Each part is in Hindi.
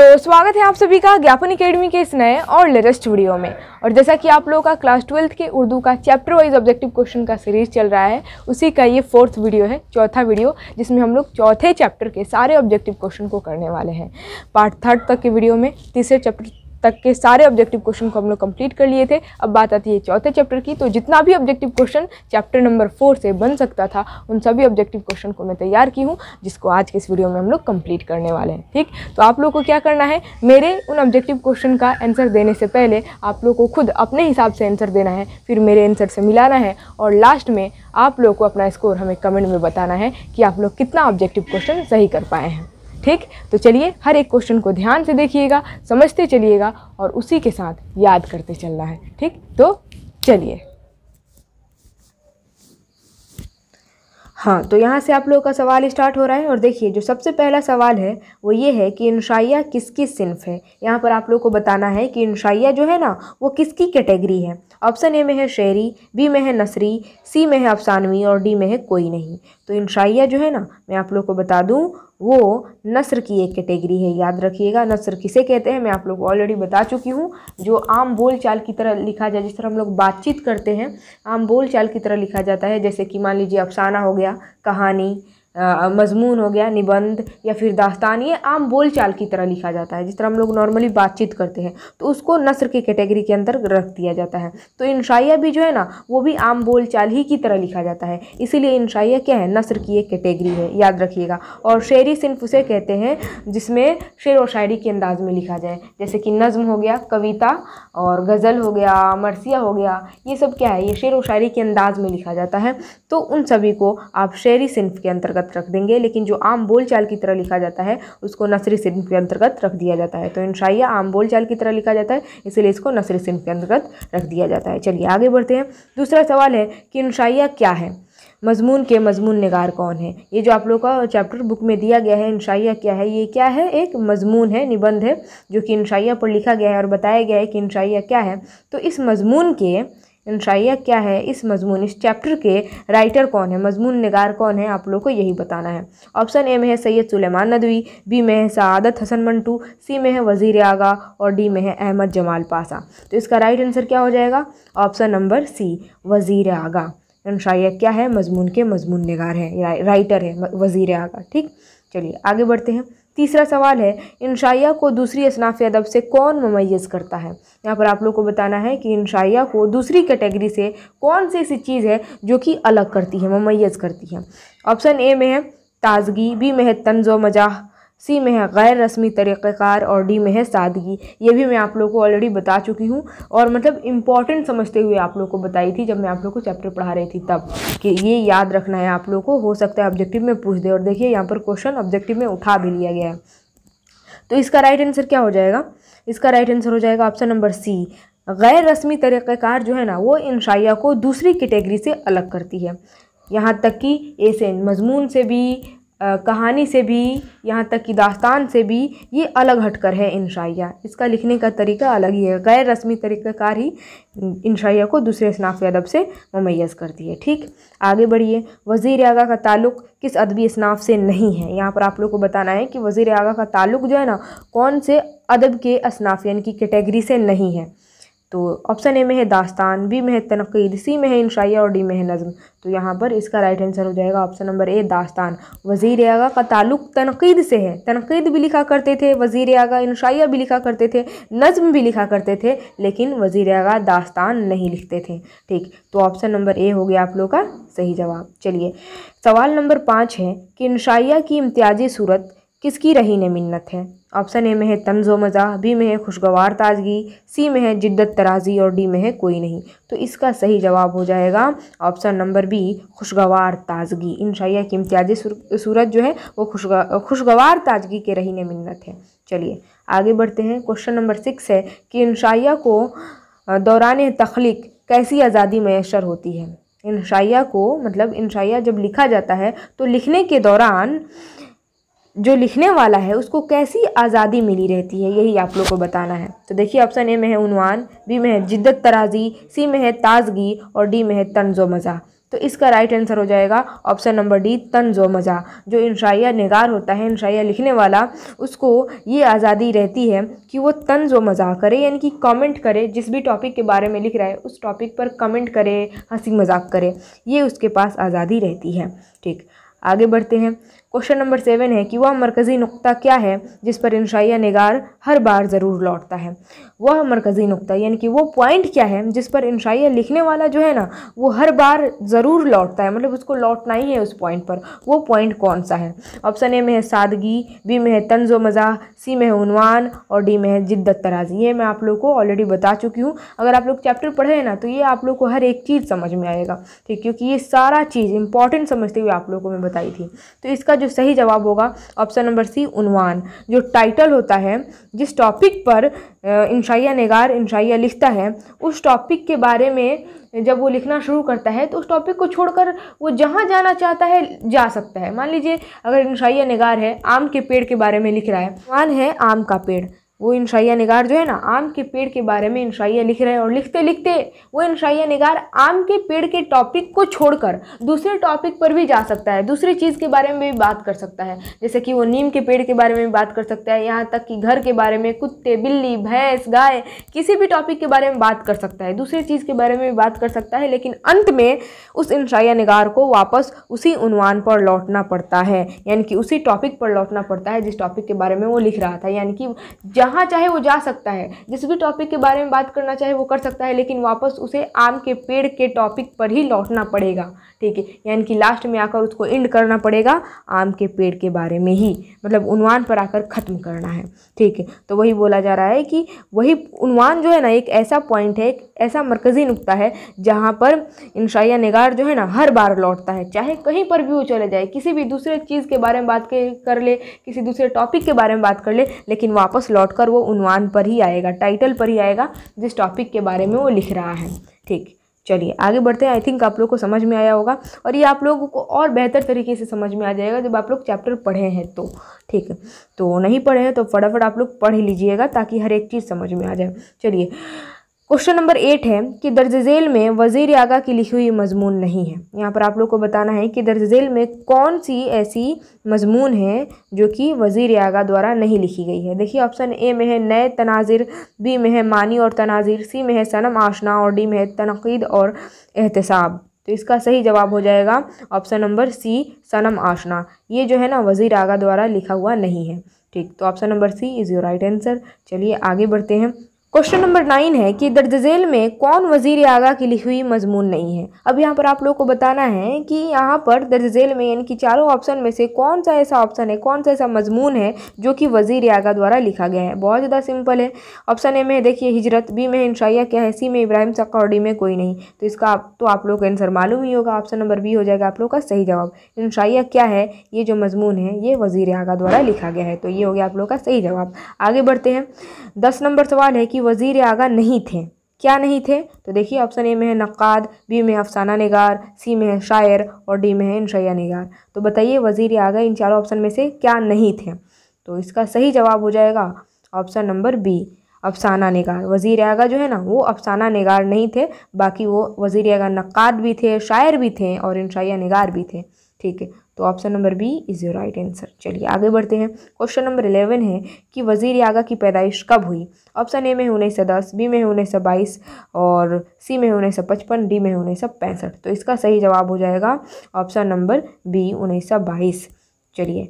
तो स्वागत है आप सभी का ज्ञापन अकेडमी के इस नए और लेटेस्ट वीडियो में और जैसा कि आप लोगों का क्लास ट्वेल्थ के उर्दू का चैप्टर वाइज ऑब्जेक्टिव क्वेश्चन का सीरीज चल रहा है उसी का ये फोर्थ वीडियो है चौथा वीडियो जिसमें हम लोग चौथे चैप्टर के सारे ऑब्जेक्टिव क्वेश्चन को करने वाले हैं पार्ट थर्ड तक के वीडियो में तीसरे चैप्टर तक के सारे ऑब्जेक्टिव क्वेश्चन को हम लोग कंप्लीट कर लिए थे अब बात आती है चौथे चैप्टर की तो जितना भी objective question chapter number four से बन सकता था उन सभी ऑब्जेक्टिव क्वेश्चन को मैं तैयार की हूँ जिसको आज के इस वीडियो में हम लोग कंप्लीट करने वाले हैं ठीक तो आप लोग को क्या करना है मेरे उन ऑब्जेक्टिव क्वेश्चन का आंसर देने से पहले आप लोग को खुद अपने हिसाब से आंसर देना है फिर मेरे आंसर से मिलाना है और लास्ट में आप लोग को अपना स्कोर हमें कमेंट में बताना है कि आप लोग कितना ऑब्जेक्टिव क्वेश्चन सही कर पाए हैं ठीक तो चलिए हर एक क्वेश्चन को ध्यान से देखिएगा समझते चलिएगा और उसी के साथ याद करते चलना है ठीक तो चलिए हाँ तो यहाँ से आप लोगों का सवाल स्टार्ट हो रहा है और देखिए जो सबसे पहला सवाल है वो ये है कि इंशाइया किसकी सिंफ है यहाँ पर आप लोग को बताना है कि इनशाइया जो है ना वो किसकी कैटेगरी है ऑप्शन ए में है शेरी बी में है नसरी सी में है अफसानवी और डी में है कोई नहीं तो इंशाइया जो है ना मैं आप लोग को बता दूँ वो नसर की एक कैटेगरी है याद रखिएगा नसर किसे कहते हैं मैं आप लोग को ऑलरेडी बता चुकी हूँ जो आम बोलचाल की तरह लिखा जाए जिस तरह हम लोग बातचीत करते हैं आम बोलचाल की तरह लिखा जाता है जैसे कि मान लीजिए अफसाना हो गया कहानी मजमून हो गया निबंध या फिर दास्तान ये आम बोलचाल की तरह लिखा जाता है जिस तरह हम लोग नॉर्मली बातचीत करते हैं तो उसको नसर की कैटेगरी के अंदर रख दिया जाता है तो इनशाइया भी जो है ना वो भी आम बोलचाल ही की तरह लिखा जाता है इसीलिए इनशाइया क्या है नसर की एक कैटेगरी है याद रखिएगा और शेरी सिर्फ उसे कहते हैं जिसमें शेर व शायरी के अंदाज में लिखा जाए जैसे कि नज़म हो गया कविता और गज़ल हो गया मरसिया हो गया ये सब क्या है ये शेर व शायरी के अंदाज में लिखा जाता है तो उन सभी को आप शेरी सिंफ के अंतर्गत अंतर्गत रख देंगे लेकिन जो आम बोलचाल की तरह लिखा जाता है उसको नसरी सिंह के अंतर्गत रख दिया जाता है तो इंशाइया आम बोलचाल की तरह लिखा जाता है इसलिए इसको नसरी सिंह के अंतर्गत रख दिया जाता है चलिए आगे बढ़ते हैं दूसरा सवाल है कि इंशाइया क्या है मजमून के मजमून नगार कौन है ये जो आप लोग का चैप्टर बुक में दिया गया है इंशाइया क्या है ये क्या है एक मजमून है निबंध है जो कि इंशाइया पर लिखा गया है और बताया गया है कि इंशाइया क्या है तो इस मजमून के इंशाइया क्या है इस मजमून इस चैप्टर के राइटर कौन है मजमून नगार कौन है आप लोगों को यही बताना है ऑप्शन ए में है सैयद सुलेमान नदवी बी में है सदत हसन मंटू सी में है वज़ीर आगा और डी में है अहमद जमाल पासा तो इसका राइट आंसर क्या हो जाएगा ऑप्शन नंबर सी वज़ीर आगा शायर क्या है मजमून के मजमून नगार हैं राइटर है वज़ीर आगा ठीक चलिए आगे बढ़ते हैं तीसरा सवाल है इंशाइया को दूसरी असनाफ़ अदब से कौन ममैज़ करता है यहाँ पर आप लोग को बताना है कि इंशाइया को दूसरी कैटेगरी से कौन सी ऐसी चीज़ है जो कि अलग करती है ममैज़ करती है ऑप्शन ए में है ताजगी बी में है तंज व मजा सी में है गैर रस्मी तरीक़ार और डी में है सादगी ये भी मैं आप लोग को ऑलरेडी बता चुकी हूँ और मतलब इम्पॉर्टेंट समझते हुए आप लोग को बताई थी जब मैं आप लोग को चैप्टर पढ़ा रही थी तब कि ये याद रखना है आप लोग को हो सकता है ऑब्जेक्टिव में पूछ दे और देखिए यहाँ पर क्वेश्चन ऑब्जेक्टिव में उठा भी लिया गया है तो इसका राइट आंसर क्या हो जाएगा इसका राइट आंसर हो जाएगा ऑप्शन नंबर सी गैर रस्मी तरीक़ार जो है ना वो इंशाइया को दूसरी कैटेगरी से अलग करती है यहाँ तक कि ऐसे मजमून से भी कहानी से भी यहाँ तक कि दास्तान से भी ये अलग हटकर है इंशाइया इसका लिखने का तरीका अलग ही है गैर रस्मी तरीक़ाकार ही इंशाइया को दूसरे इसनाफ़ अदब से ममैज़ करती है ठीक आगे बढ़िए वज़ी आगा का ताल्लुक़ किस अदबी इसनाफ़ से नहीं है यहाँ पर आप लोग को बताना है कि वज़ी आगा का ताल्लुक़ जो है ना कौन से अदब के असनाफ यानी कि कैटेगरी से नहीं है तो ऑप्शन ए में है दास्तान बी में है तनकीद सी में है इंशाइया और डी में है नज़म तो यहाँ पर इसका राइट आंसर हो जाएगा ऑप्शन नंबर ए दास्तान वज़ी आगा का ताल्लुक तनकीद से है तनकीद भी लिखा करते थे वज़ी आगा इंशाइया भी लिखा करते थे नज़म भी लिखा करते थे लेकिन वज़ी आगा दास्तान नहीं लिखते थे ठीक तो ऑप्शन नंबर ए हो गया आप लोग का सही जवाब चलिए सवाल नंबर पाँच है कि इंशाइया की इम्तियाजी सूरत किसकी रही ने मिन्नत है ऑप्शन ए में है तंजो मज़ा बी में है खुशगवार ताजगी सी में है जिद्दत तराजी और डी में है कोई नहीं तो इसका सही जवाब हो जाएगा ऑप्शन नंबर बी खुशगवार ताजगी इन शाइया की इम्तियाजी सूरत जो है वो खुशगवार खुशगवार ताजगी के रहने मिन्नत है चलिए आगे बढ़ते हैं क्वेश्चन नंबर सिक्स है कि इन शाइया को दौरान तख्लीक कैसी आज़ादी मैशर होती है इन शाइया को मतलब शाइया जब लिखा जाता है तो लिखने के दौरान जो लिखने वाला है उसको कैसी आज़ादी मिली रहती है यही आप लोग को बताना है तो देखिए ऑप्शन ए में है उनवान बी में है जिद्दत तराजी सी में है ताजगी और डी में है तनजो मज़ा तो इसका राइट आंसर हो जाएगा ऑप्शन नंबर डी तनजो मज़ा जो इंशाइया नगार होता है इंशाइया लिखने वाला उसको ये आज़ादी रहती है कि वो व मज़ा करे यानी कि कमेंट करे जिस भी टॉपिक के बारे में लिख रहा है उस टॉपिक पर कमेंट करे हंसी मजाक करे ये उसके पास आज़ादी रहती है ठीक आगे बढ़ते हैं क्वेश्चन नंबर सेवन है कि वह मरकज़ी नुक्ता क्या है जिस पर इंशाइया नगार हर बार ज़रूर लौटता है वह मरकज़ी नुक्ता यानी कि वो पॉइंट क्या है जिस पर इंशाइया लिखने वाला जो है ना वो हर बार ज़रूर लौटता है मतलब उसको लौटना ही है उस पॉइंट पर वो पॉइंट कौन सा है ऑप्शन ए में है सादगी बी में है तंज मज़ा सी में है उनवान और डी में है जिद्दत तराजी ये मैं आप लोग को ऑलरेडी बता चुकी हूँ अगर आप लोग चैप्टर पढ़े ना तो ये आप लोग को हर एक चीज़ समझ में आएगा ठीक क्योंकि ये सारा चीज़ इंपॉर्टेंट समझते हुए आप लोग को मैं बताई थी तो इसका जो सही जवाब होगा ऑप्शन नंबर सी उनवान जो टाइटल होता है जिस टॉपिक पर इंशाइया नगार इंशाइया लिखता है उस टॉपिक के बारे में जब वो लिखना शुरू करता है तो उस टॉपिक को छोड़कर वो जहाँ जाना चाहता है जा सकता है मान लीजिए अगर इंशाइया नगार है आम के पेड़ के बारे में लिख रहा है मान है आम का पेड़ वो इंशाइया निगार जो है ना आम के पेड़ के बारे में इंशाइया लिख रहे हैं और लिखते लिखते वो इंशाइया निगार आम के पेड़ के टॉपिक को छोड़कर दूसरे टॉपिक पर भी जा सकता है दूसरी चीज़ के बारे में भी बात कर सकता है जैसे कि वो नीम के पेड़ के बारे में बात कर सकता है यहाँ तक कि घर के बारे में कुत्ते बिल्ली भैंस गाय किसी भी टॉपिक के बारे में बात कर सकता है दूसरी चीज़ के बारे में भी बात कर सकता है लेकिन अंत में उस इंशाइया निगार को वापस उसी उनवान पर लौटना पड़ता है यानी कि उसी टॉपिक पर लौटना पड़ता है जिस टॉपिक के बारे में वो लिख रहा था यानी कि जहाँ चाहे वो जा सकता है जिस भी टॉपिक के बारे में बात करना चाहे वो कर सकता है लेकिन वापस उसे आम के पेड़ के टॉपिक पर ही लौटना पड़ेगा ठीक है यानी कि लास्ट में आकर उसको एंड करना पड़ेगा आम के पेड़ के बारे में ही मतलब उनवान पर आकर ख़त्म करना है ठीक है तो वही बोला जा रहा है कि वही उनवान जो है ना एक ऐसा पॉइंट है एक ऐसा मरकज़ी नुकता है जहाँ पर इंशाया निगार जो है ना हर बार लौटता है चाहे कहीं पर भी वो चले जाए किसी भी दूसरे चीज़ के बारे में बात कर ले किसी दूसरे टॉपिक के बारे में बात कर ले लेकिन वापस लौट पढ़कर वो उनवान पर ही आएगा टाइटल पर ही आएगा जिस टॉपिक के बारे में वो लिख रहा है ठीक चलिए आगे बढ़ते हैं आई थिंक आप लोग को समझ में आया होगा और ये आप लोगों को और बेहतर तरीके से समझ में आ जाएगा जब आप लोग चैप्टर पढ़े हैं तो ठीक है तो नहीं पढ़े हैं तो फटाफट आप लोग पढ़ ही लीजिएगा ताकि हर एक चीज़ समझ में आ जाए चलिए क्वेश्चन नंबर एट है कि दर्ज झेल में वजीर आगा की लिखी हुई मजमून नहीं है यहाँ पर आप लोग को बताना है कि दर्ज झेल में कौन सी ऐसी मजमून है जो कि वजीर आगा द्वारा नहीं लिखी गई है देखिए ऑप्शन ए में है नए तनाजिर बी में है मानी और तनाजिर सी में है सनम आशना और डी में है तनकीद और एहतसाब तो इसका सही जवाब हो जाएगा ऑप्शन नंबर सी सनम आशना ये जो है ना वजीर आगा द्वारा लिखा हुआ नहीं है ठीक तो option number C is your right answer चलिए आगे बढ़ते हैं क्वेश्चन नंबर नाइन है कि दर्ज झेल में कौन वजीर आगा की लिखी हुई मजमून नहीं है अब यहाँ पर आप लोग को बताना है कि यहाँ पर दर्ज झेल में यानी कि चारों ऑप्शन में से कौन सा ऐसा ऑप्शन है कौन सा ऐसा मजमून है जो कि वजीर आगा द्वारा लिखा गया है बहुत ज़्यादा सिंपल है ऑप्शन ए में देखिए हिजरत बी में इंशाया क्या है सी में इब्राहिम सका में कोई नहीं तो इसका आप तो आप लोग का आंसर मालूम ही होगा ऑप्शन नंबर बी हो जाएगा आप लोग का सही जवाब इंशाया क्या है ये जो मजमून है ये वजीर आगा द्वारा लिखा गया है तो ये हो गया आप लोग का सही जवाब आगे बढ़ते हैं दस नंबर सवाल है कि वज़ी आगा नहीं थे क्या नहीं थे तो देखिए ऑप्शन ए में है नक़ाद बी में अफसाना निगार सी में है शायर और डी में है इंशैया निगार तो बताइए वज़ीर आगा इन चारों ऑप्शन में से क्या नहीं थे तो इसका सही जवाब हो जाएगा ऑप्शन नंबर बी अफसाना निगार वज़ीर आगा जो है ना वो अफसाना निगार नहीं थे बाकी वो वज़ीर आगा नक़ाद भी थे शायर भी थे और इनशाया निगार भी थे ठीक है तो option number B is your right answer चलिए आगे बढ़ते हैं क्वेश्चन नंबर इलेवन है कि वजीर आगा की पैदाइश कब हुई ऑप्शन ए में उन्नीस सौ दस बी में उन्नीस सौ बाईस और सी में उन्नीस सौ पचपन डी में उन्नीस सौ पैंसठ तो इसका सही जवाब हो जाएगा ऑप्शन नंबर बी उन्नीस सौ बाईस चलिए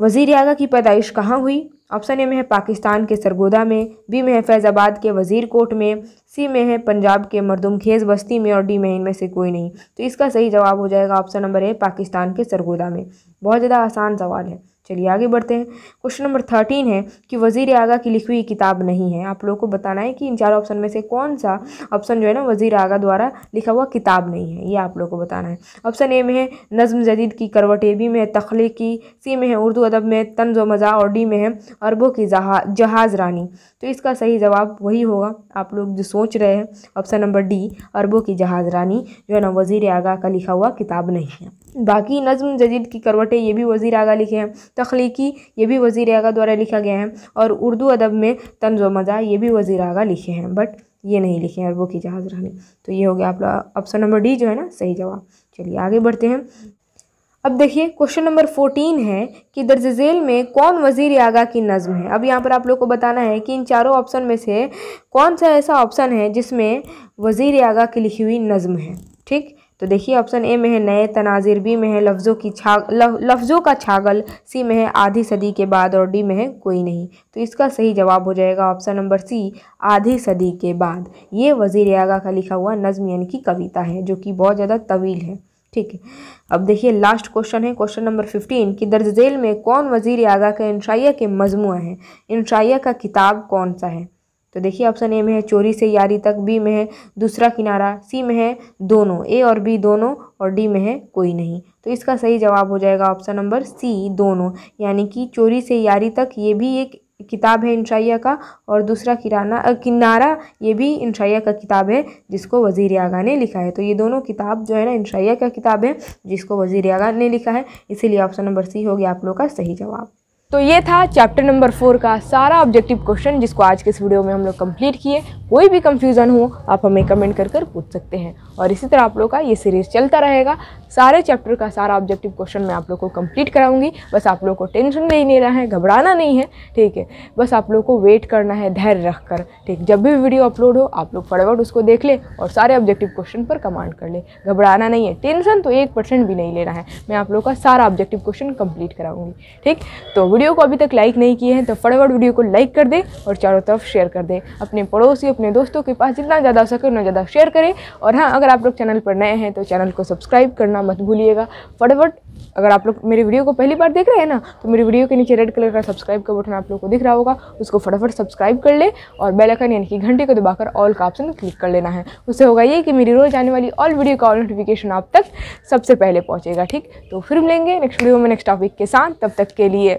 वजीर आगा की पैदाइश कहाँ हुई ऑप्शन ए में है पाकिस्तान के सरगोदा में बी में है फैज़ाबाद के वज़ीर कोट में सी में है पंजाब के मरदम खेज बस्ती में और डी में इनमें से कोई नहीं तो इसका सही जवाब हो जाएगा ऑप्शन नंबर ए पाकिस्तान के सरगोदा में बहुत ज़्यादा आसान सवाल है चलिए आगे बढ़ते हैं क्वेश्चन नंबर थर्टीन है कि वज़ीर आगा की लिखी हुई किताब नहीं है आप लोगों को बताना है कि इन चार ऑप्शन में से कौन सा ऑप्शन जो है ना वज़ीर आगा द्वारा लिखा हुआ किताब नहीं है ये आप लोगों को बताना है ऑप्शन ए में है नज़म जदीद की करवटे बी में है की सी में है उर्दू अदब में तंज मज़ा और डी में है अरबों की जहाज़ रानी तो इसका सही जवाब वही होगा आप लोग जो सोच रहे हैं ऑप्शन नंबर डी अरबों की जहाज़ रानी जो है ना वज़ीर आगा का लिखा हुआ किताब नहीं है बाकी नज़म जदीद की करवटें ये भी वज़ी आगा लिखे हैं तख्लीकी ये भी वज़ी आगा द्वारा लिखा गया है और उर्दू अदब में तंज व मज़ा ये भी वज़ी आगा लिखे हैं बट ये नहीं लिखे हैं अरबों की जहाज़ रहने तो ये हो गया आप ऑप्शन नंबर डी जो है ना सही जवाब चलिए आगे बढ़ते हैं अब देखिए क्वेश्चन नंबर फोर्टीन है कि दर्ज झेल में कौन वजीर आगा की नज़म है अब यहाँ पर आप लोग को बताना है कि इन चारों ऑप्शन में से कौन सा ऐसा ऑप्शन है जिसमें वजीर आगा की लिखी हुई नज़म है ठीक तो देखिए ऑप्शन ए में है नए तनाजिर बी में है लफ्ज़ों की छा लफ्ज़ों का छागल सी में है आधी सदी के बाद और डी में है कोई नहीं तो इसका सही जवाब हो जाएगा ऑप्शन नंबर सी आधी सदी के बाद ये वज़ीर आगा का लिखा हुआ नज़म यानी कि कविता है जो कि बहुत ज़्यादा तवील है ठीक है अब देखिए लास्ट क्वेश्चन है क्वेश्चन नंबर फिफ्टीन कि दर्ज में कौन वजीर आगा का इनशाइया के मजमू हैं इनशाइया का किताब कौन सा है तो देखिए ऑप्शन ए में है चोरी से यारी तक बी में है दूसरा किनारा सी में है दोनों ए और बी दोनों और डी में है कोई नहीं तो इसका सही जवाब हो जाएगा ऑप्शन नंबर सी दोनों यानी कि चोरी से यारी तक ये भी एक किताब है इंशाइया का और दूसरा किराना किनारा ये भी इंशाइया का किताब है जिसको वजीर आगा ने लिखा है तो ये दोनों किताब जो है ना इंशाइया का किताब है जिसको वजीर आगा ने लिखा है इसीलिए ऑप्शन नंबर सी हो गया आप लोग का सही जवाब तो ये था चैप्टर नंबर फोर का सारा ऑब्जेक्टिव क्वेश्चन जिसको आज के इस वीडियो में हम लोग कंप्लीट किए कोई भी कंफ्यूजन हो आप हमें कमेंट कर कर पूछ सकते हैं और इसी तरह आप लोग का ये सीरीज़ चलता रहेगा सारे चैप्टर का सारा ऑब्जेक्टिव क्वेश्चन मैं आप लोग को कंप्लीट कराऊंगी बस आप लोग को टेंशन नहीं लेना है घबराना नहीं है ठीक है बस आप लोग को वेट करना है धैर्य रख कर ठीक जब भी वीडियो अपलोड हो आप लोग फटाफट उसको देख लें और सारे ऑब्जेक्टिव क्वेश्चन पर कमांड कर लें घबराना नहीं है टेंशन तो एक परसेंट भी नहीं लेना है मैं आप लोग का सारा ऑब्जेक्टिव क्वेश्चन कम्प्लीट कराऊँगी ठीक तो वीडियो को अभी तक लाइक नहीं किए हैं तो फटाफट वीडियो को लाइक कर दें और चारों तरफ शेयर कर दें अपने पड़ोसी अपने दोस्तों के पास जितना ज़्यादा हो सके उतना ज़्यादा शेयर करें और हाँ अगर आप लोग चैनल पर नए हैं तो चैनल को सब्सक्राइब करना मत भूलिएगा फटाफट अगर आप लोग मेरे वीडियो को पहली बार देख रहे हैं ना तो मेरे वीडियो के नीचे रेड कलर का सब्सक्राइब का बटन आप लोग को दिख रहा होगा उसको फटाफट सब्सक्राइब कर ले और बेल आइकन यानी कि घंटे को दबाकर ऑल का ऑप्शन क्लिक कर लेना है उससे होगा ये कि मेरी रोज़ आने वाली ऑल वीडियो का ऑल नोटिफिकेशन आप तक सबसे पहले पहुँचेगा ठीक तो फिर मिलेंगे नेक्स्ट वीडियो में नेक्स्ट टॉपिक के साथ तब तक के लिए